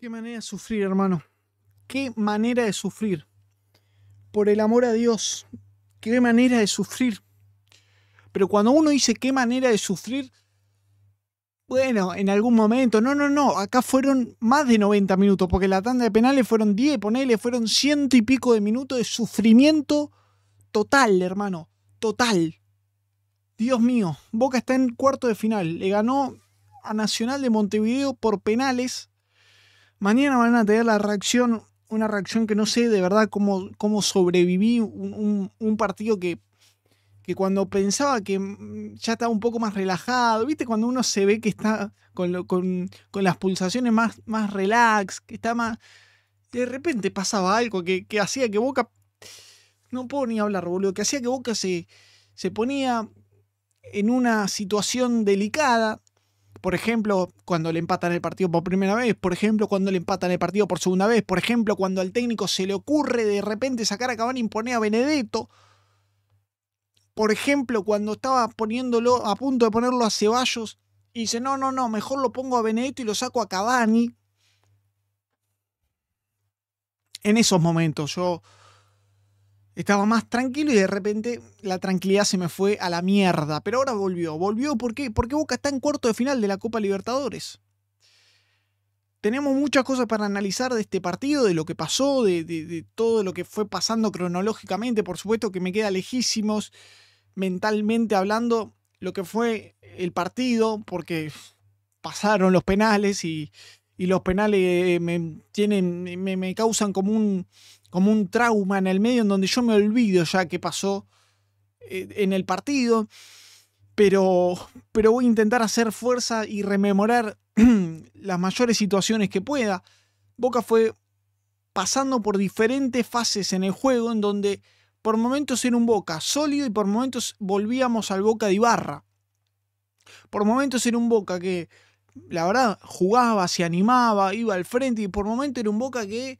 Qué manera de sufrir, hermano. Qué manera de sufrir. Por el amor a Dios. Qué manera de sufrir. Pero cuando uno dice qué manera de sufrir, bueno, en algún momento, no, no, no, acá fueron más de 90 minutos, porque la tanda de penales fueron 10, ponele, fueron ciento y pico de minutos de sufrimiento total, hermano, total. Dios mío, Boca está en cuarto de final, le ganó a Nacional de Montevideo por penales Mañana van a tener la reacción, una reacción que no sé de verdad cómo, cómo sobreviví un, partido que, que cuando pensaba que mm, ya estaba un poco más relajado, viste cuando uno se ve que está con, las pulsaciones más, más relax, que está más... De repente pasaba algo que, hacía que Boca... No puedo ni hablar, boludo, que hacía que Boca se, se ponía en una situación delicada, por ejemplo, cuando le empatan el partido por primera vez, por ejemplo, cuando le empatan el partido por segunda vez, por ejemplo, cuando al técnico se le ocurre de repente sacar a Cavani y poner a Benedetto. Por ejemplo, cuando estaba poniéndolo a punto de ponerlo a Ceballos y dice, "No, no, no, mejor lo pongo a Benedetto y lo saco a Cavani." En esos momentos yo estaba más tranquilo y de repente la tranquilidad se me fue a la mierda. Pero ahora volvió. ¿Volvió por qué? Porque Boca está en cuarto de final de la Copa Libertadores. Tenemos muchas cosas para analizar de este partido, de lo que pasó, de, todo lo que fue pasando cronológicamente. Por supuesto que me queda lejísimos mentalmente hablando lo que fue el partido, porque pasaron los penales y, los penales eh, me, tienen, me causan como un, como un trauma en el medio en donde yo me olvido ya qué pasó eh, en el partido, pero, pero voy a intentar hacer fuerza y rememorar las mayores situaciones que pueda. Boca fue pasando por diferentes fases en el juego en donde por momentos era un Boca sólido y por momentos volvíamos al Boca de Ibarra. Por momentos era un Boca que, la verdad, jugaba, se animaba, iba al frente y por momentos era un Boca que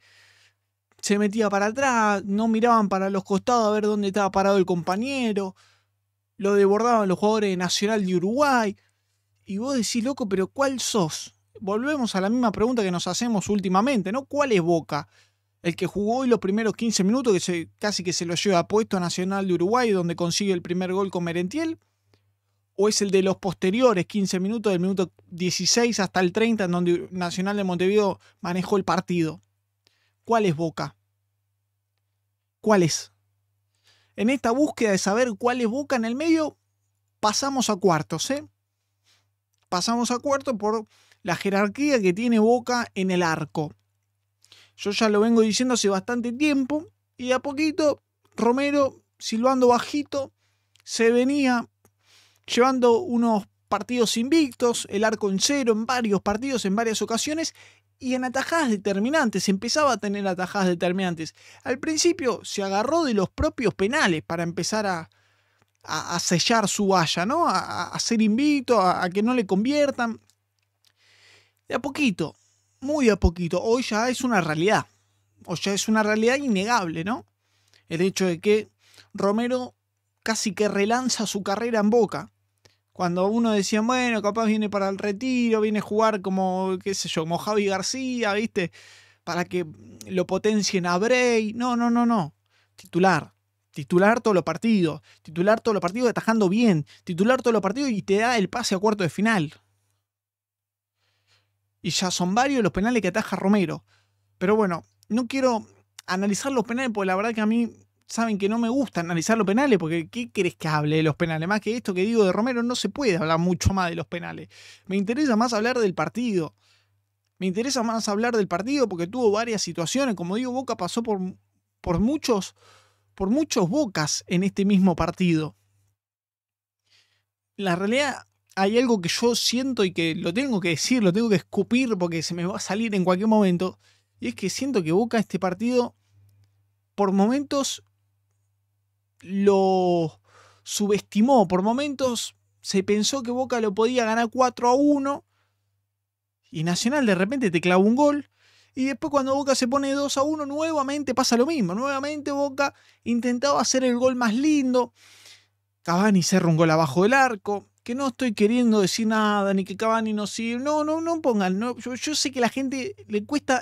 se metía para atrás, no miraban para los costados a ver dónde estaba parado el compañero, lo desbordaban los jugadores de Nacional de Uruguay. Y vos decís, loco, pero ¿cuál sos? Volvemos a la misma pregunta que nos hacemos últimamente, ¿no? ¿Cuál es Boca? El que jugó hoy los primeros 15 minutos, que casi que se lo lleva a puesto a Nacional de Uruguay, donde consigue el primer gol con Merentiel. ¿O es el de los posteriores 15 minutos, del minuto 16 hasta el 30, en donde Nacional de Montevideo manejó el partido? ¿Cuál es Boca? ¿Cuál es? En esta búsqueda de saber cuál es Boca en el medio, pasamos a cuartos, ¿eh? Pasamos a cuarto por la jerarquía que tiene Boca en el arco. Yo ya lo vengo diciendo hace bastante tiempo y a poquito Romero silbando bajito se venía llevando unos partidos invictos, el arco en cero en varios partidos, en varias ocasiones, y en atajadas determinantes, empezaba a tener atajadas determinantes. Al principio se agarró de los propios penales para empezar a, sellar su valla, ¿no? A, ser invicto, a, que no le conviertan. De a poquito, muy a poquito, hoy ya es una realidad. hoy ya es una realidad innegable, ¿no? El hecho de que Romero casi que relanza su carrera en Boca cuando uno decía, bueno, capaz viene para el retiro, viene a jugar como, qué sé yo, como Javi García, ¿viste? Para que lo potencien a Bray. No, no, no, no. Titular. Titular todos los partidos. Titular todos los partidos atajando bien. Titular todos los partidos y te da el pase a cuarto de final. Y ya son varios los penales que ataja Romero. Pero bueno, no quiero analizar los penales porque la verdad que a mí saben que no me gusta analizar los penales, porque ¿qué querés que hable de los penales? Más que esto que digo de Romero, no se puede hablar mucho más de los penales. Me interesa más hablar del partido. Me interesa más hablar del partido porque tuvo varias situaciones. Como digo, Boca pasó por, por muchos, por muchos bocas en este mismo partido. La realidad, hay algo que yo siento y que lo tengo que decir, lo tengo que escupir porque se me va a salir en cualquier momento. Y es que siento que Boca este partido por momentos lo subestimó por momentos. Se pensó que Boca lo podía ganar 4 a 1. Y Nacional de repente te clava un gol. Y después cuando Boca se pone 2 a 1, nuevamente pasa lo mismo. Nuevamente Boca intentaba hacer el gol más lindo. Cavani se un gol abajo del arco. Que no estoy queriendo decir nada, ni que Cavani no sirve. No, no, no pongan. Yo, yo, sé que a la gente le cuesta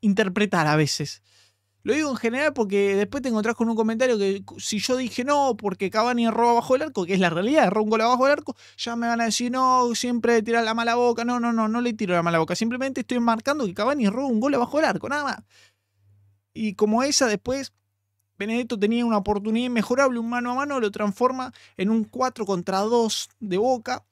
interpretar a veces. Lo digo en general porque después te encontrás con un comentario que si yo dije no, porque Cavani roba abajo del arco, que es la realidad, roba un gol abajo del arco, ya me van a decir no, siempre tirar la mala boca. No, no, no, no le tiro la mala boca. Simplemente estoy marcando que Cavani roba un gol abajo del arco, nada más. Y como esa, después Benedetto tenía una oportunidad inmejorable, un mano a mano, lo transforma en un 4 contra 2 de boca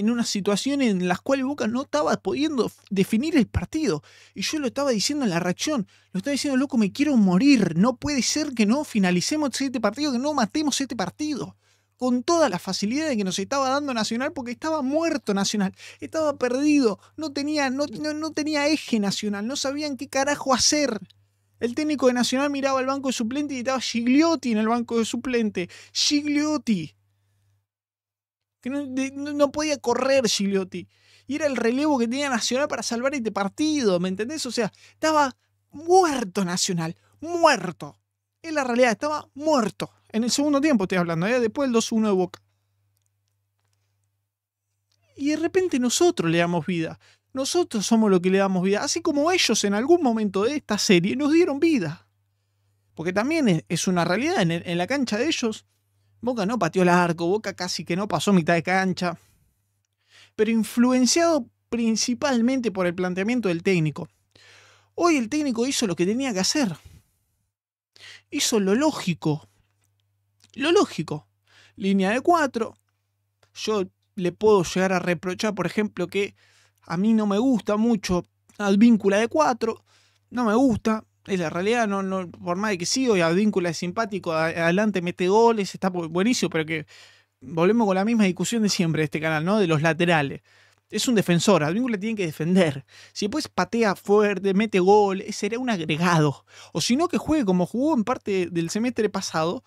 en una situación en la cual Boca no estaba pudiendo definir el partido. Y yo lo estaba diciendo en la reacción, lo estaba diciendo, loco, me quiero morir, no puede ser que no finalicemos este partido, que no matemos este partido. Con toda la facilidad que nos estaba dando Nacional, porque estaba muerto Nacional, estaba perdido, no tenía, no, no, tenía eje Nacional, no sabían qué carajo hacer. El técnico de Nacional miraba al banco de suplente y estaba Gigliotti en el banco de suplente. Gigliotti no, podía correr Gigliotti. Y era el relevo que tenía Nacional para salvar este partido, ¿me entendés? O sea, estaba muerto Nacional, muerto. es la realidad, estaba muerto. En el segundo tiempo estoy hablando, ¿eh? después del 2-1 de Boca. Y de repente nosotros le damos vida. Nosotros somos los que le damos vida. Así como ellos en algún momento de esta serie nos dieron vida. Porque también es una realidad. En, la cancha de ellos Boca no pateó el arco, Boca casi que no pasó mitad de cancha. Pero influenciado principalmente por el planteamiento del técnico. Hoy el técnico hizo lo que tenía que hacer. Hizo lo lógico. Lo lógico. Línea de cuatro. Yo le puedo llegar a reprochar, por ejemplo, que a mí no me gusta mucho vínculo de cuatro. No me gusta. Es la realidad, no, no, por más de que sí, y Advíncula es simpático, adelante mete goles, está buenísimo, pero que volvemos con la misma discusión de siempre de este canal, ¿no? De los laterales. Es un defensor, Advíncula tiene que defender. Si después patea fuerte, mete gol, será un agregado. O si no, que juegue como jugó en parte del semestre pasado,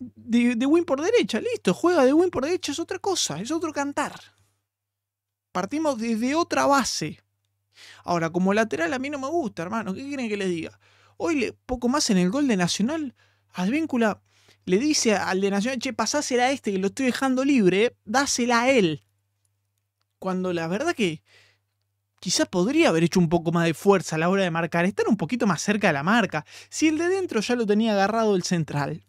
de, de, win por derecha, listo, juega de win por derecha, es otra cosa, es otro cantar. Partimos desde otra base. Ahora, como lateral a mí no me gusta, hermano. ¿Qué quieren que les diga? Hoy, poco más en el gol de Nacional, Advíncula le dice al de Nacional, che, pasásela a este que lo estoy dejando libre, dásela a él. Cuando la verdad que quizás podría haber hecho un poco más de fuerza a la hora de marcar, estar un poquito más cerca de la marca, si el de dentro ya lo tenía agarrado el central.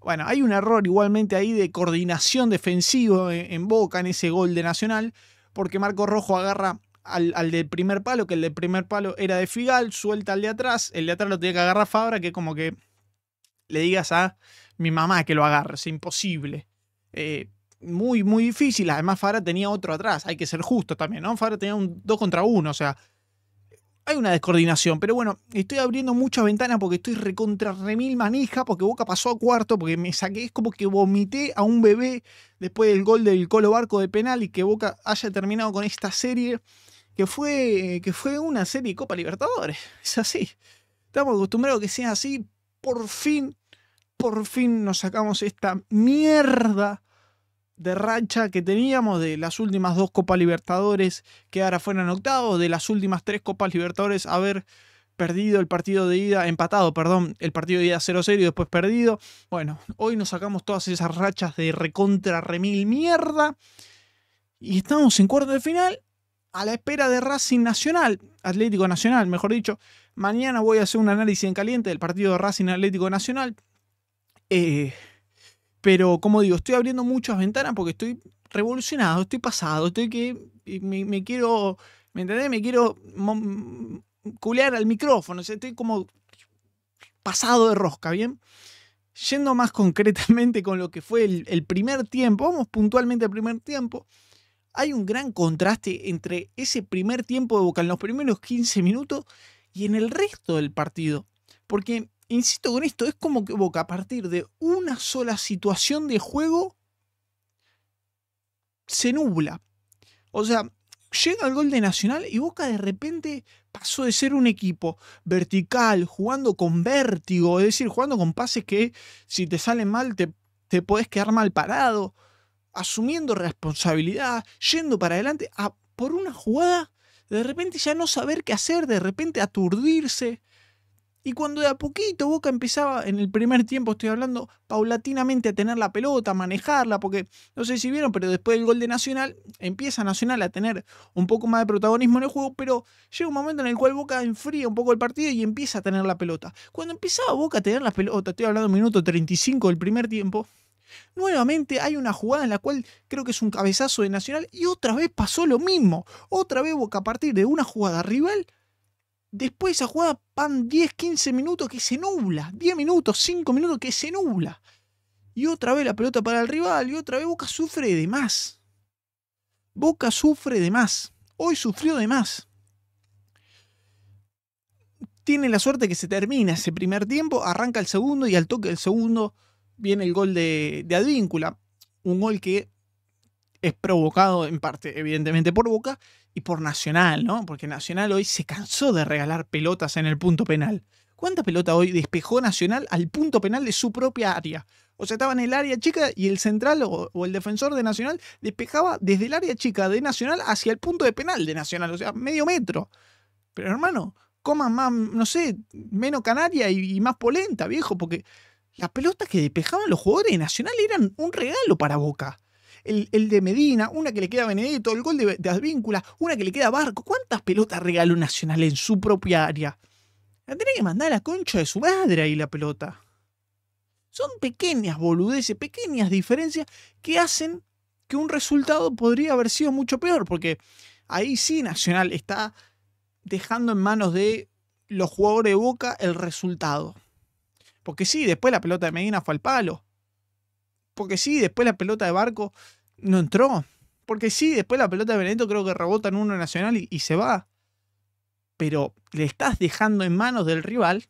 Bueno, hay un error igualmente ahí de coordinación defensiva en Boca en ese gol de Nacional, porque Marco Rojo agarra al, del primer palo, que el del primer palo era de Figal, suelta al de atrás, el de atrás lo tiene que agarrar Fabra, que como que le digas a mi mamá que lo agarre, es imposible. Eh, muy, muy difícil, además Fabra tenía otro atrás, hay que ser justo también, ¿no? Fabra tenía un 2 contra 1, o sea, hay una descoordinación, pero bueno, estoy abriendo muchas ventanas porque estoy recontra remil manija, porque Boca pasó a cuarto, porque me saqué, es como que vomité a un bebé después del gol del Colo Barco de penal y que Boca haya terminado con esta serie que fue, que fue una serie Copa Libertadores. Es así. Estamos acostumbrados a que sea así. Por fin, por fin nos sacamos esta mierda de racha que teníamos de las últimas dos Copas Libertadores que ahora fueron octavos, de las últimas tres Copas Libertadores haber perdido el partido de ida, empatado, perdón, el partido de ida 0-0 y después perdido. Bueno, hoy nos sacamos todas esas rachas de recontra remil mierda y estamos en cuarto de final a la espera de Racing Nacional, Atlético Nacional, mejor dicho. Mañana voy a hacer un análisis en caliente del partido de Racing Atlético Nacional. Eh, pero como digo, estoy abriendo muchas ventanas porque estoy revolucionado, estoy pasado, estoy que me, quiero, ¿me entendés? Me quiero culear al micrófono, estoy como pasado de rosca, ¿bien? Yendo más concretamente con lo que fue el, el primer tiempo, vamos puntualmente al primer tiempo hay un gran contraste entre ese primer tiempo de Boca en los primeros 15 minutos y en el resto del partido. Porque, insisto con esto, es como que Boca a partir de una sola situación de juego se nubla. O sea, llega el gol de Nacional y Boca de repente pasó de ser un equipo vertical, jugando con vértigo, es decir, jugando con pases que si te salen mal te, puedes podés quedar mal parado asumiendo responsabilidad, yendo para adelante, a, por una jugada, de repente ya no saber qué hacer, de repente aturdirse. Y cuando de a poquito Boca empezaba, en el primer tiempo estoy hablando, paulatinamente a tener la pelota, a manejarla, porque no sé si vieron, pero después del gol de Nacional, empieza Nacional a tener un poco más de protagonismo en el juego, pero llega un momento en el cual Boca enfría un poco el partido y empieza a tener la pelota. Cuando empezaba Boca a tener la pelota, estoy hablando minuto 35 del primer tiempo, Nuevamente hay una jugada en la cual creo que es un cabezazo de Nacional y otra vez pasó lo mismo. Otra vez Boca a partir de una jugada rival. Después de esa jugada van 10, 15 minutos que se nubla. 10 minutos, 5 minutos que se nubla. Y otra vez la pelota para el rival y otra vez Boca sufre de más. Boca sufre de más. Hoy sufrió de más tiene la suerte que se termina ese primer tiempo, arranca el segundo y al toque del segundo viene el gol de, de Advíncula, un gol que es provocado en parte, evidentemente, por Boca y por Nacional, ¿no? Porque Nacional hoy se cansó de regalar pelotas en el punto penal. ¿Cuánta pelota hoy despejó Nacional al punto penal de su propia área? O sea, estaba en el área chica y el central o, el defensor de Nacional despejaba desde el área chica de Nacional hacia el punto de penal de Nacional, o sea, medio metro. Pero hermano, coman más, no sé, menos canaria y más polenta, viejo, porque las pelotas que despejaban los jugadores de Nacional eran un regalo para Boca. El, de Medina, una que le queda a Benedetto, el gol de, de Advíncula, una que le queda a Barco. ¿Cuántas pelotas regaló Nacional en su propia área? La tenía que mandar a la concha de su madre ahí la pelota. Son pequeñas boludeces, pequeñas diferencias que hacen que un resultado podría haber sido mucho peor, porque ahí sí Nacional está dejando en manos de los jugadores de Boca el resultado. Porque sí, después la pelota de Medina fue al palo. Porque sí, después la pelota de Barco no entró. Porque sí, después la pelota de Benedetto creo que rebota en uno nacional y, y se va. Pero le estás dejando en manos del rival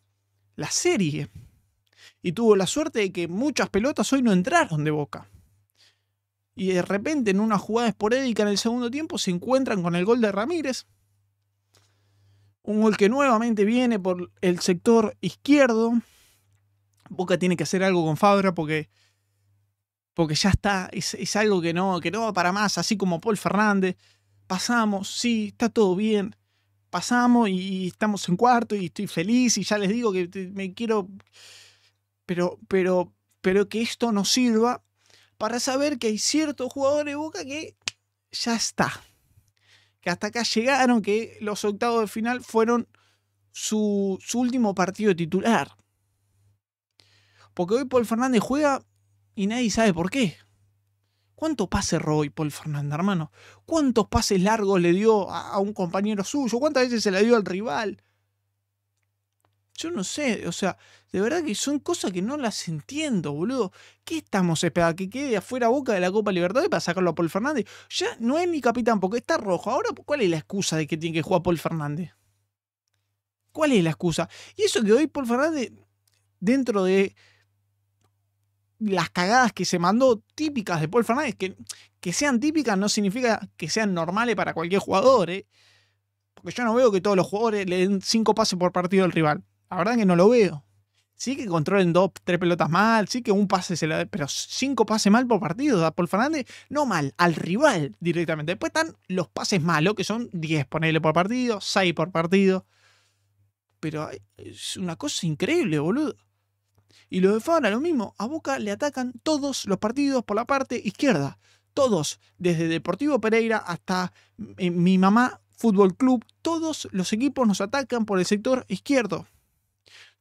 la serie. Y tuvo la suerte de que muchas pelotas hoy no entraron de boca. Y de repente en una jugada esporádica en el segundo tiempo se encuentran con el gol de Ramírez. Un gol que nuevamente viene por el sector izquierdo. Boca tiene que hacer algo con Fabra porque, porque ya está, es, es, algo que no, que no va para más, así como Paul Fernández. Pasamos, sí, está todo bien. Pasamos y, estamos en cuarto y estoy feliz y ya les digo que me quiero... Pero, pero, pero que esto nos sirva para saber que hay ciertos jugadores de Boca que ya está. Que hasta acá llegaron, que los octavos de final fueron su, su último partido titular. Porque hoy Paul Fernández juega y nadie sabe por qué. ¿Cuántos pases robó hoy Paul Fernández, hermano? ¿Cuántos pases largos le dio a, un compañero suyo? ¿Cuántas veces se la dio al rival? Yo no sé, o sea, de verdad que son cosas que no las entiendo, boludo. ¿Qué estamos esperando? ¿Que quede afuera boca de la Copa Libertadores para sacarlo a Paul Fernández? Ya no es mi capitán porque está rojo. Ahora, ¿cuál es la excusa de que tiene que jugar Paul Fernández? ¿Cuál es la excusa? Y eso que hoy Paul Fernández, dentro de las cagadas que se mandó típicas de Paul Fernández, que, sean típicas no significa que sean normales para cualquier jugador, ¿eh? porque yo no veo que todos los jugadores le den cinco pases por partido al rival. La verdad que no lo veo. Sí que controlen dos, tres pelotas mal, sí que un pase se le da, pero cinco pases mal por partido da Paul Fernández, no mal, al rival directamente. Después están los pases malos, que son 10 ponerle por partido, 6 por partido. Pero eh, es una cosa increíble, boludo. Y lo de Fabra, lo mismo. A Boca le atacan todos los partidos por la parte izquierda. Todos. Desde Deportivo Pereira hasta eh, mi mamá Fútbol Club. Todos los equipos nos atacan por el sector izquierdo.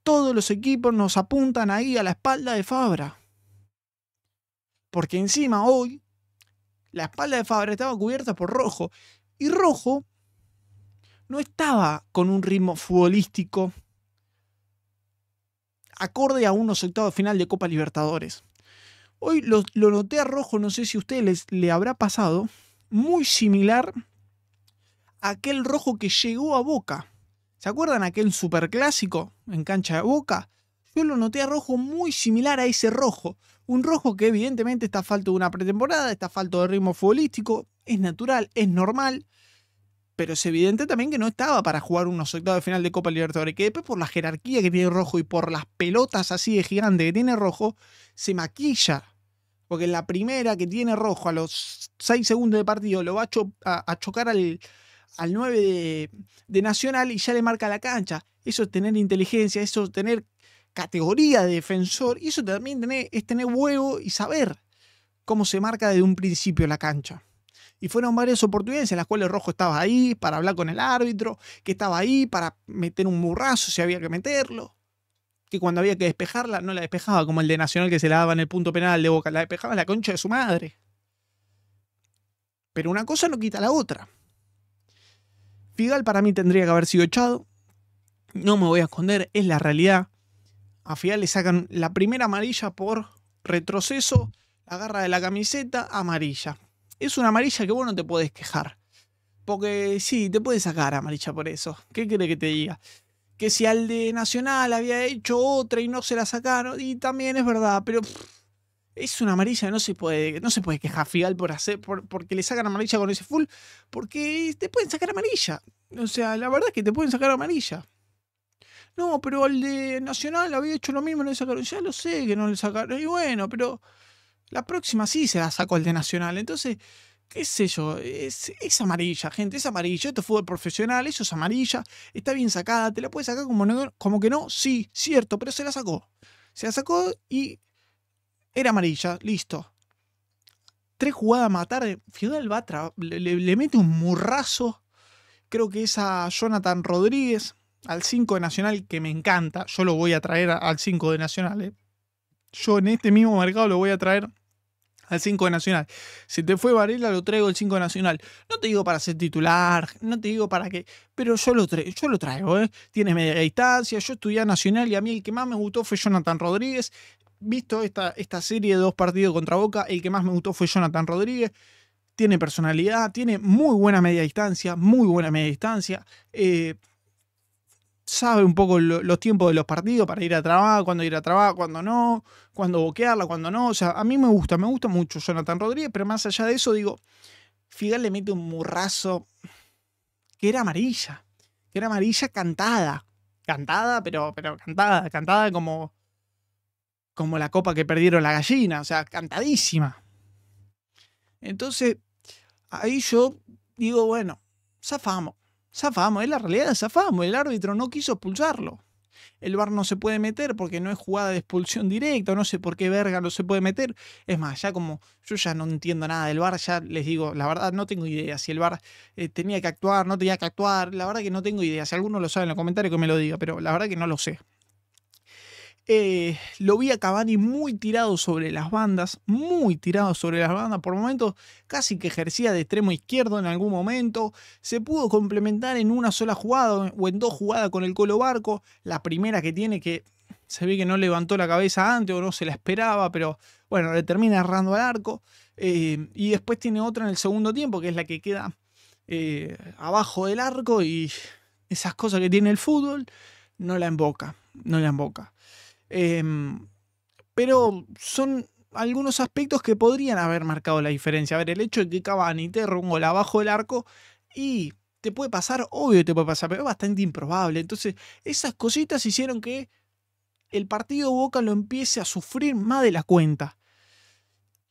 Todos los equipos nos apuntan ahí a la espalda de Fabra. Porque encima hoy la espalda de Fabra estaba cubierta por Rojo. Y Rojo no estaba con un ritmo futbolístico acorde a unos octavos final de Copa Libertadores. Hoy lo, noté a rojo, no sé si a ustedes les, le habrá pasado, muy similar a aquel rojo que llegó a Boca. ¿Se acuerdan aquel superclásico en cancha de Boca? Yo lo noté a rojo muy similar a ese rojo. Un rojo que evidentemente está falto de una pretemporada, está falto de ritmo futbolístico, es natural, es normal, pero es evidente también que no estaba para jugar unos octavos de final de Copa Libertadores, que después por la jerarquía que tiene Rojo y por las pelotas así de gigante que tiene Rojo, se maquilla. Porque la primera que tiene Rojo a los seis segundos de partido lo va a, chocar al, al 9 de, Nacional y ya le marca la cancha. Eso es tener inteligencia, eso es tener categoría de defensor y eso también tener, es tener huevo y saber cómo se marca desde un principio la cancha. Y fueron varias oportunidades en las cuales Rojo estaba ahí para hablar con el árbitro, que estaba ahí para meter un burrazo si había que meterlo, que cuando había que despejarla no la despejaba, como el de Nacional que se la daba en el punto penal de Boca, la despejaba la concha de su madre. Pero una cosa no quita la otra. Figal para mí tendría que haber sido echado. No me voy a esconder, es la realidad. A Figal le sacan la primera amarilla por retroceso, la garra de la camiseta amarilla es una amarilla que vos no te podés quejar. Porque sí, te puede sacar amarilla por eso. ¿Qué quiere que te diga? Que si al de Nacional había hecho otra y no se la sacaron, y también es verdad, pero es una amarilla, no se puede, no se puede quejar Figal por hacer, porque le sacan amarilla con ese full, porque te pueden sacar amarilla. O sea, la verdad es que te pueden sacar amarilla. No, pero al de Nacional había hecho lo mismo, no le sacaron. Ya lo sé que no le sacaron. Y bueno, pero la próxima sí se la sacó el de Nacional. Entonces, qué sé yo, es, amarilla, gente, es amarilla. Esto es fútbol profesional, eso es amarilla, está bien sacada, te la puedes sacar como, como que no, sí, cierto, pero se la sacó. Se la sacó y era amarilla, listo. Tres jugadas a matar, Fidel Batra le, mete un murrazo, creo que es a Jonathan Rodríguez, al 5 de Nacional, que me encanta, yo lo voy a traer al 5 de Nacional, ¿eh? Yo en este mismo mercado lo voy a traer al 5 Nacional. Si te fue Varela, lo traigo el 5 Nacional. No te digo para ser titular, no te digo para qué, pero yo lo, traigo, yo lo traigo, ¿eh? Tienes media distancia, yo estudié Nacional y a mí el que más me gustó fue Jonathan Rodríguez. Visto esta, esta serie de dos partidos contra Boca, el que más me gustó fue Jonathan Rodríguez. Tiene personalidad, tiene muy buena media distancia, muy buena media distancia. Eh, sabe un poco los tiempos de los partidos para ir a trabajar, cuando ir a trabajar, cuando no, cuando boquearla, cuando no. O sea, a mí me gusta, me gusta mucho Jonathan Rodríguez, pero más allá de eso, digo, Fidel le mete un murrazo que era amarilla, que era amarilla cantada. Cantada, pero, pero cantada, cantada como, como la copa que perdieron la gallina, o sea, cantadísima. Entonces, ahí yo digo, bueno, zafamos. Zafamos, es la realidad, zafamos. El árbitro no quiso expulsarlo. El bar no se puede meter porque no es jugada de expulsión directa, no sé por qué verga no se puede meter. Es más, ya como yo ya no entiendo nada del bar, ya les digo, la verdad no tengo idea si el bar eh, tenía que actuar, no tenía que actuar, la verdad que no tengo idea. Si alguno lo sabe en los comentarios que me lo diga, pero la verdad que no lo sé. Eh, lo vi a Cavani muy tirado sobre las bandas, muy tirado sobre las bandas, por momentos casi que ejercía de extremo izquierdo en algún momento, se pudo complementar en una sola jugada o en dos jugadas con el Colo Barco, la primera que tiene que se ve que no levantó la cabeza antes o no se la esperaba, pero bueno, le termina errando al arco, eh, y después tiene otra en el segundo tiempo, que es la que queda eh, abajo del arco y esas cosas que tiene el fútbol, no la emboca, no la emboca. Em, pero son algunos aspectos que podrían haber marcado la diferencia. A ver, el hecho de que Cavani te un la abajo del arco y te puede pasar, obvio te puede pasar, pero es bastante improbable. Entonces, esas cositas hicieron que el partido Boca lo empiece a sufrir más de la cuenta.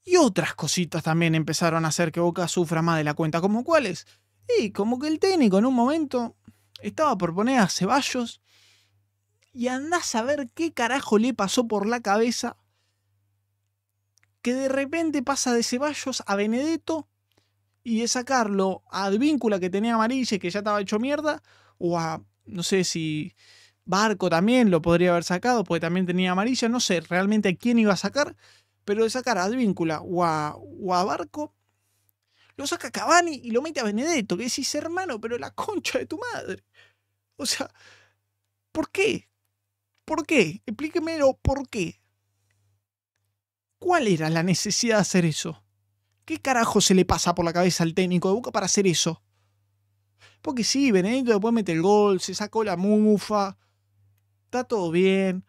Y otras cositas también empezaron a hacer que Boca sufra más de la cuenta. ¿Como cuáles? Y como que el técnico en un momento estaba por poner a Ceballos y andás a ver qué carajo le pasó por la cabeza que de repente pasa de Ceballos a Benedetto y de sacarlo a Advíncula que tenía amarilla y que ya estaba hecho mierda, o a, no sé si Barco también lo podría haber sacado, porque también tenía amarilla, no sé realmente a quién iba a sacar, pero de sacar a Advíncula o a, Barco, lo saca Cavani y lo mete a Benedetto, que decís hermano, pero la concha de tu madre. O sea, ¿por qué? ¿Por qué? Explíquemelo, ¿por qué? ¿Cuál era la necesidad de hacer eso? ¿Qué carajo se le pasa por la cabeza al técnico de Boca para hacer eso? Porque sí, Benedito después mete el gol, se sacó la mufa, está todo bien.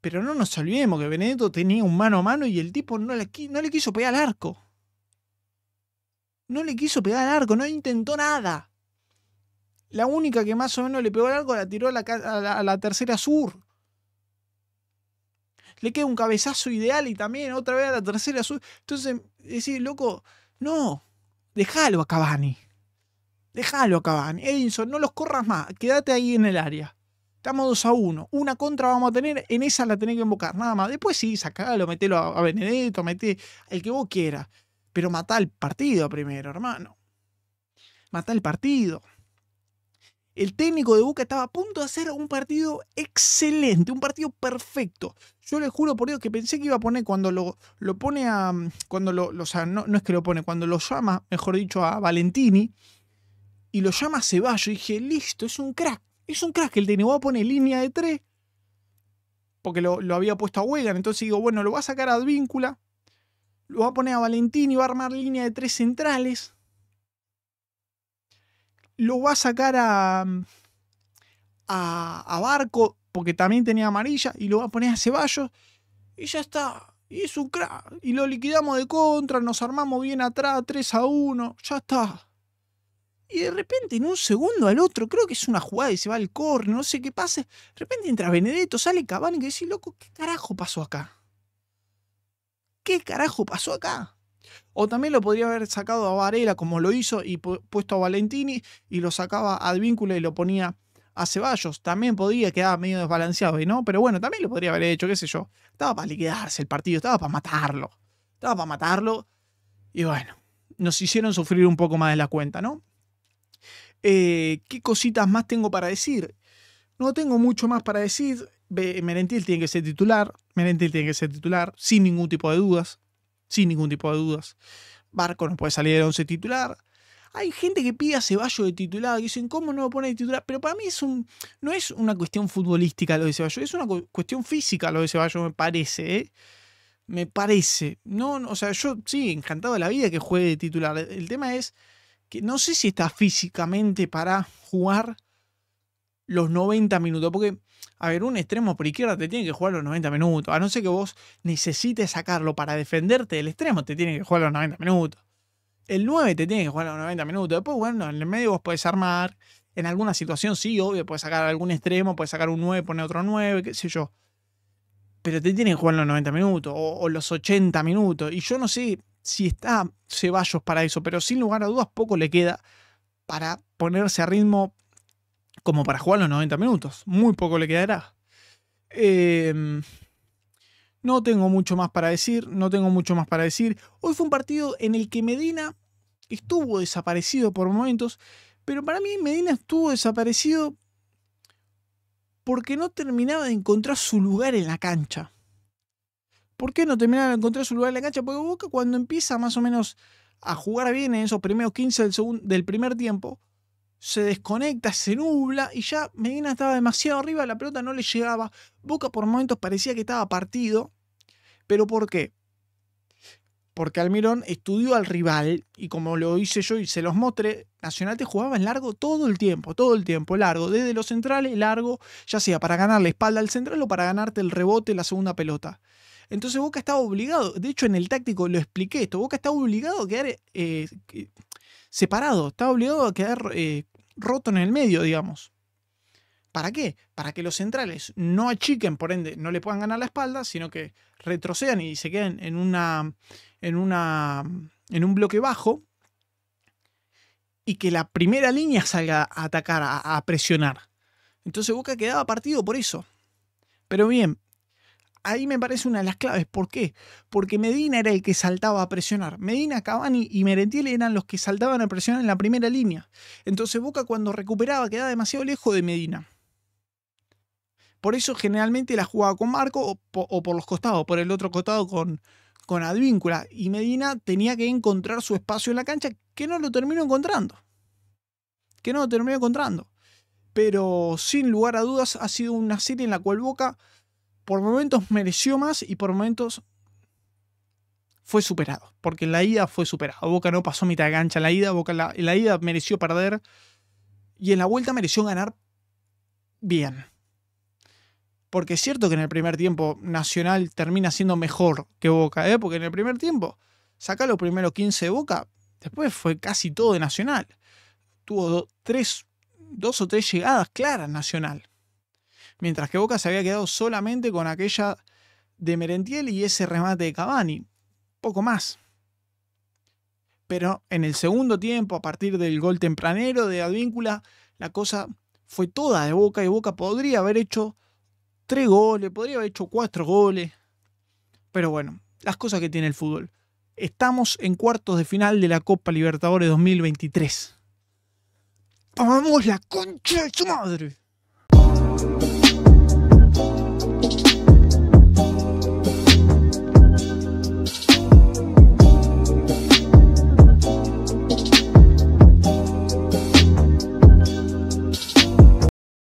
Pero no nos olvidemos que Benedetto tenía un mano a mano y el tipo no le, no le quiso pegar al arco. No le quiso pegar al arco, no intentó nada. La única que más o menos le pegó arco la tiró a la, tercera sur. Le queda un cabezazo ideal y también otra vez a la tercera sur. Entonces, decís, loco, no, déjalo a Cavani. Déjalo a Cavani. Edinson, no los corras más. Quédate ahí en el área. Estamos 2 a 1. Una contra vamos a tener. En esa la tenés que invocar. Nada más. Después sí, sacalo, metelo a, Benedetto, el que vos quieras. Pero mata el partido primero, hermano. mata el partido. El técnico de Boca estaba a punto de hacer un partido excelente, un partido perfecto. Yo le juro por Dios que pensé que iba a poner cuando lo, pone a. Mm, cuando lo, no, es que lo pone, cuando lo llama, mejor dicho, a Valentini y lo llama a Ceballos. Y dije, listo, es un crack. Es un crack. El técnico va a poner línea de tres porque lo, lo, había puesto a Wegan. Entonces digo, bueno, lo va a sacar a Advíncula, lo va a poner a Valentini, va a armar línea de tres centrales lo va a sacar a, a, Barco, porque también tenía amarilla, y lo va a poner a Ceballos, y ya está. Y es un crack. Y lo liquidamos de contra, nos armamos bien atrás, 3 a 1, ya está. Y de repente, en un segundo al otro, creo que es una jugada y se va al corno, no sé qué pasa. De repente entra Benedetto, sale Cavani que dice, loco, ¿qué carajo pasó acá? ¿Qué carajo pasó acá? O también lo podría haber sacado a Varela como lo hizo y puesto a Valentini y lo sacaba a Advíncula y lo ponía a Ceballos. También podía quedar medio desbalanceado y no, pero bueno, también lo podría haber hecho, qué sé yo. Estaba para liquidarse el partido, estaba para matarlo. Estaba para matarlo y bueno, nos hicieron sufrir un poco más de la cuenta, ¿no? Eh, ¿Qué cositas más tengo para decir? No tengo mucho más para decir. Merentil tiene que ser titular. Merentil tiene que ser titular, sin ningún tipo de dudas sin ningún tipo de dudas. Barco no puede salir de 11 titular. Hay gente que pide a Ceballo de titular, que dicen, ¿cómo no lo pone de titular? Pero para mí es un, no es una cuestión futbolística lo de Ceballo, es una cuestión física lo de Ceballo, me parece. ¿eh? Me parece. No, o sea, yo sí, encantado de la vida que juegue de titular. El tema es que no sé si está físicamente para jugar los 90 minutos, porque a ver, un extremo por izquierda te tiene que jugar los 90 minutos. A no ser que vos necesites sacarlo para defenderte el extremo, te tiene que jugar los 90 minutos. El 9 te tiene que jugar los 90 minutos. Después, bueno, en el medio vos podés armar. En alguna situación, sí, obvio, puedes sacar algún extremo, puedes sacar un 9, poner otro 9, qué sé yo. Pero te tienen que jugar los 90 minutos o los 80 minutos. Y yo no sé si está Ceballos para eso, pero sin lugar a dudas poco le queda para ponerse a ritmo como para jugar los 90 minutos. Muy poco le quedará. Em, no tengo mucho más para decir, no tengo mucho más para decir. Hoy fue un partido en el que Medina estuvo desaparecido por momentos, pero para mí Medina estuvo desaparecido porque no terminaba de encontrar su lugar en la cancha. ¿Por qué no terminaba de encontrar su lugar en la cancha? Porque Boca cuando empieza más o menos a jugar bien en esos primeros 15 del primer tiempo, se desconecta, se nubla y ya Medina estaba demasiado arriba, la pelota no le llegaba. Boca por momentos parecía que estaba partido. ¿Pero por qué? Porque Almirón estudió al rival y como lo hice yo y se los mostré, Nacional te jugaba en largo todo el tiempo, todo el tiempo, largo, desde los centrales, largo, ya sea para ganar la espalda al central o para ganarte el rebote, la segunda pelota. Entonces Boca estaba obligado, de hecho en el táctico lo expliqué esto, Boca estaba obligado a quedar, eh, separado, está obligado a quedar eh, roto en el medio, digamos. ¿Para qué? Para que los centrales no achiquen, por ende, no le puedan ganar la espalda, sino que retrocedan y se queden en una. en una. en un bloque bajo. Y que la primera línea salga a atacar, a, presionar. Entonces Boca quedaba partido por eso. Pero bien, ahí me parece una de las claves. ¿Por qué? Porque Medina era el que saltaba a presionar. Medina, Cavani y Merentiel eran los que saltaban a presionar en la primera línea. Entonces Boca cuando recuperaba quedaba demasiado lejos de Medina. Por eso generalmente la jugaba con Marco o, por los costados, por el otro costado con, con Advíncula. Y Medina tenía que encontrar su espacio en la cancha que no lo terminó encontrando. Que no lo terminó encontrando. Pero sin lugar a dudas ha sido una serie en la cual Boca por momentos mereció más y por momentos fue superado, porque en la ida fue superado. Boca no pasó mitad de cancha en la ida, Boca en la, ida mereció perder y en la vuelta mereció ganar bien. Porque es cierto que en el primer tiempo Nacional termina siendo mejor que Boca, ¿eh? porque en el primer tiempo saca los primeros 15 de Boca, después fue casi todo de Nacional. Tuvo dos o tres llegadas claras Nacional mientras que Boca se había quedado solamente con aquella de Merentiel y ese remate de Cavani, poco más. Pero en el segundo tiempo, a partir del gol tempranero de Advíncula, la cosa fue toda de Boca y Boca podría haber hecho tres goles, podría haber hecho cuatro goles. Pero bueno, las cosas que tiene el fútbol. Estamos en cuartos de final de la Copa Libertadores 2023. ¡Vamos la concha de su madre!